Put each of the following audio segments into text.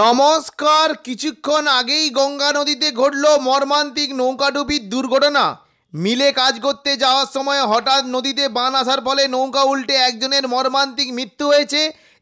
নমস্কার কিছুক্ষণ আগেই গঙ্গা নদীতে ঘটল মর্মান্তিক নৌকাডুবির দুর্ঘটনা মিলে কাজ করতে যাওয়ার সময় হঠাৎ নদীতে বান আসার ফলে নৌকা উল্টে একজনের মর্মান্তিক মৃত্যু হয়েছে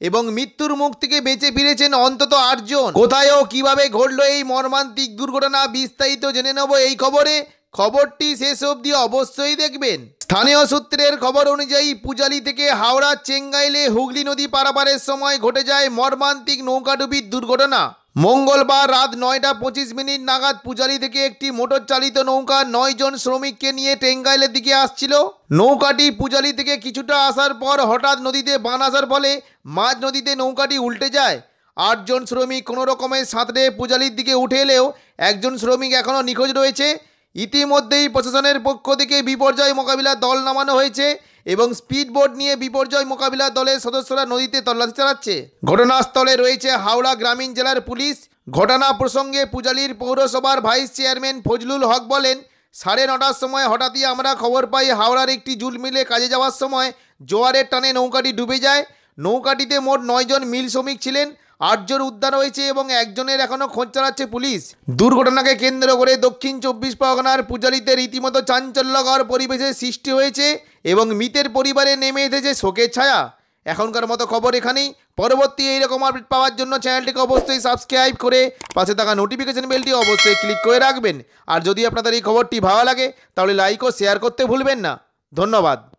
এবং মৃত্যুর মুখ থেকে বেঁচে ফিরেছেন অন্তত আটজন কোথায় ও কীভাবে ঘটল এই মর্মান্তিক দুর্ঘটনা বিস্তারিত জেনে নেব এই খবরে খবরটি শেষ অবধি অবশ্যই দেখবেন স্থানীয় সূত্রের খবর অনুযায়ী পূজালি থেকে হাওড়া চেঙ্গাইলে হুগলি নদী পারাপারের সময় ঘটে যায় মর্মান্তিক নৌকাডুবির দুর্ঘটনা মঙ্গলবার রাত নয়টা পঁচিশ মিনিট নাগাদ পূজালি থেকে একটি মোটর চালিত নৌকা নয়জন শ্রমিককে নিয়ে টেঙ্গাইলের দিকে আসছিল নৌকাটি পূজালি থেকে কিছুটা আসার পর হঠাৎ নদীতে বান আসার ফলে মাঝ নদীতে নৌকাটি উল্টে যায় আটজন শ্রমিক কোনো রকমের সাঁতরে পূজালির দিকে উঠে এলেও একজন শ্রমিক এখনও নিখোঁজ রয়েছে ইতিমধ্যেই প্রশাসনের পক্ষ থেকে বিপর্যয় মোকাবিলা দল নামানো হয়েছে এবং স্পিডবোট নিয়ে বিপর্যয় মোকাবিলা দলের সদস্যরা নদীতে তল্লাশি চালাচ্ছে ঘটনাস্থলে রয়েছে হাওড়া গ্রামীণ জেলার পুলিশ ঘটনা প্রসঙ্গে পূজালির পৌরসভার ভাইস চেয়ারম্যান ফজলুল হক বলেন সাড়ে নটার সময় হঠাৎই আমরা খবর পাই হাওড়ার একটি জুল মিলে কাজে যাওয়ার সময় জোয়ারের টানে নৌকাটি ডুবে যায় নৌকাটিতে মোট নয়জন মিল শ্রমিক ছিলেন আটজন উদ্ধার হয়েছে এবং একজনের এখনও খোঁজ চালাচ্ছে পুলিশ দুর্ঘটনাকে কেন্দ্র করে দক্ষিণ চব্বিশ পরগনার পূজারীতে রীতিমতো চাঞ্চল্যকর পরিবেশের সৃষ্টি হয়েছে এবং মৃতের পরিবারে নেমে এসেছে শোকের ছায়া এখনকার মতো খবর এখানেই পরবর্তী এইরকম আপডেট পাওয়ার জন্য চ্যানেলটিকে অবশ্যই সাবস্ক্রাইব করে পাশে থাকা নোটিফিকেশন বেলটি অবশ্যই ক্লিক করে রাখবেন আর যদি আপনাদের এই খবরটি ভালো লাগে তাহলে লাইক ও শেয়ার করতে ভুলবেন না ধন্যবাদ